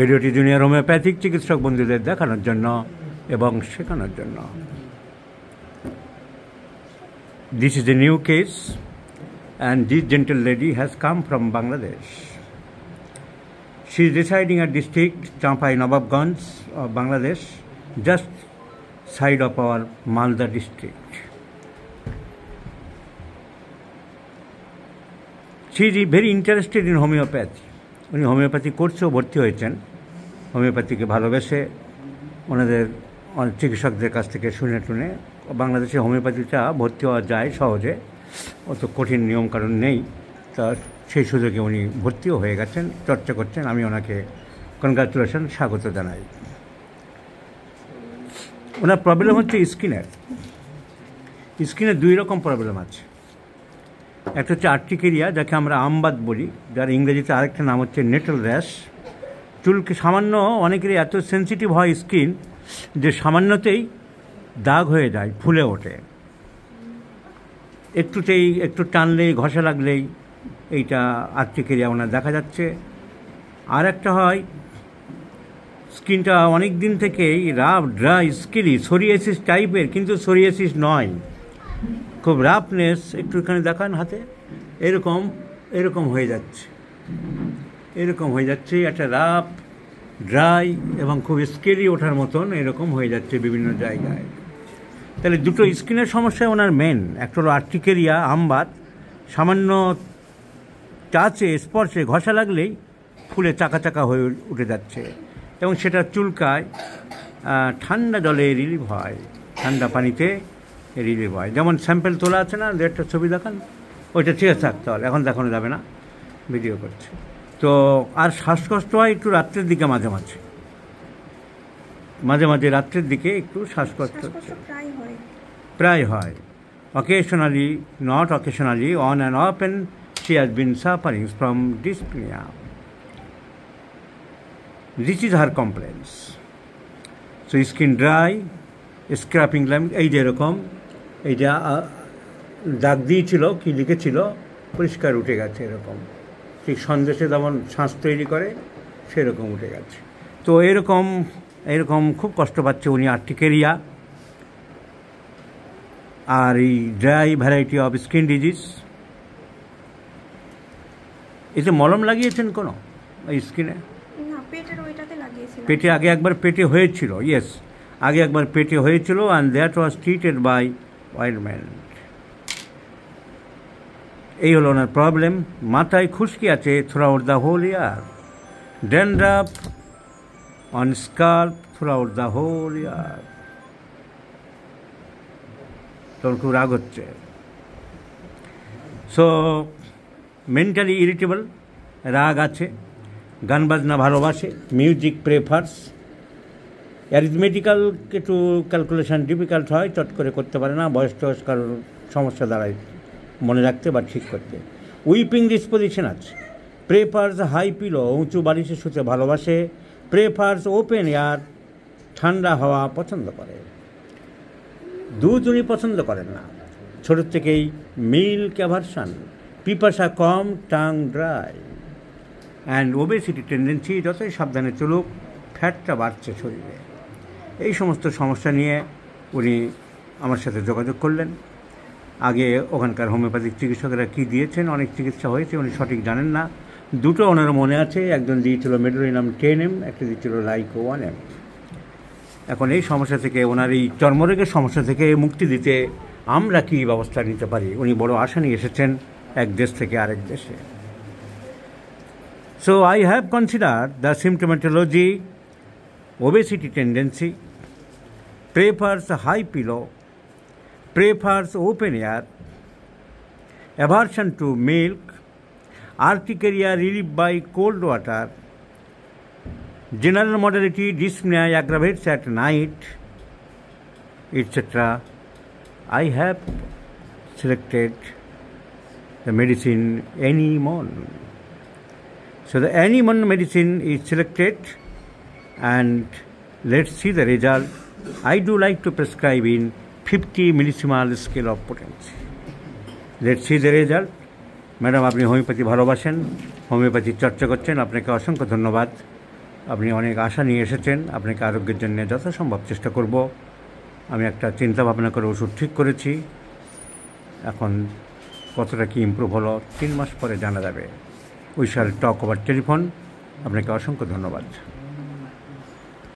ভিডিওটি দুনিয়ার হোমিওপ্যাথিক চিকিৎসক বন্ধুদের দেখানোর জন্য এবং শেখানোর জন্য this is a new case and this gentle lady has come from Bangladesh she is residing at district Chapai Nawabganj Bangladesh just side of our Malda district she is very interested in homeopathy উনি হোমিওপ্যাথি কোর্সেও ভর্তি হয়েছেন হোমিওপ্যাথিকে ভালোবেসে ওনাদের চিকিৎসকদের কাছ থেকে শুনে টুনে বাংলাদেশে হোমিওপ্যাথিটা ভর্তি হওয়া যায় সহজে অত কঠিন নিয়ম কারণ নেই তা সেই সুযোগে উনি ভর্তিও হয়ে গেছেন চর্চা করছেন আমি ওনাকে কনগ্রাচুলেশন স্বাগত জানাই ওনার প্রবলেম হচ্ছে স্কিনের স্কিনের দুই রকম প্রবলেম আছে একটা হচ্ছে আর্টিকেরিয়া যাকে আমরা আমবাদ বলি যার ইংরেজিতে আরেকটা নাম হচ্ছে নেটল র্যাশ চুলকে সামান্য অনেকেরই এত সেন্সিটিভ হয় স্কিন যে সামান্যতেই দাগ হয়ে যায় ফুলে ওঠে একটুতেই একটু টানলেই ঘষা লাগলেই এইটা আর্থিকের ওনার দেখা যাচ্ছে আর একটা হয় স্কিনটা অনেক দিন থেকেই রাফ ড্রাই স্কিলি সোরিয়াসিস টাইপের কিন্তু সোরিয়াসিস নয় খুব রাফনেস একটুখানি দেখান হাতে এরকম এরকম হয়ে যাচ্ছে এরকম হয়ে যাচ্ছে একটা রাফ ড্রাই এবং খুব স্কেলি ওঠার মতন এরকম হয়ে যাচ্ছে বিভিন্ন জায়গায় তাহলে দুটো স্কিনের সমস্যা ওনার মেন একটা হলো আর্টিকেরিয়া আমবাত সামান্য টাচে স্পর্শে ঘষা লাগলেই ফুলে চাকা চাকা হয়ে উঠে যাচ্ছে এবং সেটা চুলকায় ঠান্ডা জলে রিলিভ হয় ঠান্ডা পানিতে রিলিভ হয় যেমন স্যাম্পেল তোলা আছে না একটা ছবি দেখান ওইটা ঠিক আছে থাকতে হবে এখন দেখানো যাবে না ভিডিও করছে তো আর শ্বাসকষ্ট হয় একটু রাত্রের দিকে মাঝে মাঝে মাঝে মাঝে রাত্রের দিকে একটু শ্বাসকষ্ট হচ্ছে প্রায় হয় occasionally not occasionally on and off and she has been suffering from dyspnoea this is her complaints so skin dry scraping ল্যাম এই যে এরকম এই যা দাগ দিয়েছিল কি লিখেছিল পরিষ্কার উঠে গেছে এরকম ঠিক সন্দেশে যেমন শ্বাস তৈরি করে সেরকম উঠে গেছে তো এরকম এরকম খুব কষ্ট পাচ্ছে উনি আর্টিকেরিয়া আর এই dry variety of skin disease এতে মলম লাগিয়েছেন কোনো এই স্কিনে পেটে আগে একবার পেটে হয়েছিল ইয়েস আগে একবার পেটে হয়েছিল and that was treated by man এই হলো ওনার প্রবলেম মাথায় খুশকি আছে out the whole year dandruff on throughout the whole year তোর খুব রাগ হচ্ছে সো মেন্টালি ইরিটেবল রাগ আছে গান বাজনা ভালোবাসে মিউজিক প্রেফার্স অ্যারিথমেটিক্যাল একটু ক্যালকুলেশন ডিফিকাল্ট হয় চট করে করতে পারে না বয়স টয়স কারোর সমস্যা দাঁড়ায় মনে রাখতে বা ঠিক করতে উইপিং ডিসপোজিশন আছে প্রেফার্স হাই পিলো উঁচু বালিশে শুতে ভালোবাসে প্রেফার্স ওপেন এয়ার ঠান্ডা হওয়া পছন্দ করে দুজনই পছন্দ করেন না ছোট থেকেই মিল ক্যাভারসান পিপাসা কম tongue dry and obesity tendency যতই সাবধানে চলুক ফ্যাটটা বাড়ছে শরীরে এই সমস্ত সমস্যা নিয়ে উনি আমার সাথে যোগাযোগ করলেন আগে ওখানকার হোমিওপ্যাথিক চিকিৎসকেরা কী দিয়েছেন অনেক চিকিৎসা হয়েছে উনি সঠিক জানেন না দুটো ওনার মনে আছে একজন দিয়েছিল মেডোরিনাম টেন এম একটা দিয়েছিল লাইকো ওয়ান এম এখন এই সমস্যা থেকে ওনার এই চর্মরোগের সমস্যা থেকে মুক্তি দিতে আমরা কি ব্যবস্থা নিতে পারি উনি বড় আশা নিয়ে এসেছেন এক দেশ থেকে আরেক দেশে so I have consider the symptomatology obesity tendency prefers high pillow prefers open air, aversion to milk, urticaria relieved by cold water, general mortality, dyspnea aggravates at night, etc. I have selected the medicine anemone. So the anemone medicine is selected and let's see the result. I do like to prescribe in fifty millesimal scale of potency let see the result madam আপনি homeopathy ভালোবাসেন homeopathy চর্চা করছেন আপনাকে অসংখ্য ধন্যবাদ আপনি অনেক আশা নিয়ে এসেছেন আপনাকে আরোগ্যের জন্য যথাসম্ভব চেষ্টা করব আমি একটা চিন্তা ভাবনা করে ওষুধ ঠিক করেছি এখন কতটা কি ইম্প্রুভ হলো তিন মাস পরে জানা যাবে we shall talk over telephone আপনাকে অসংখ্য ধন্যবাদ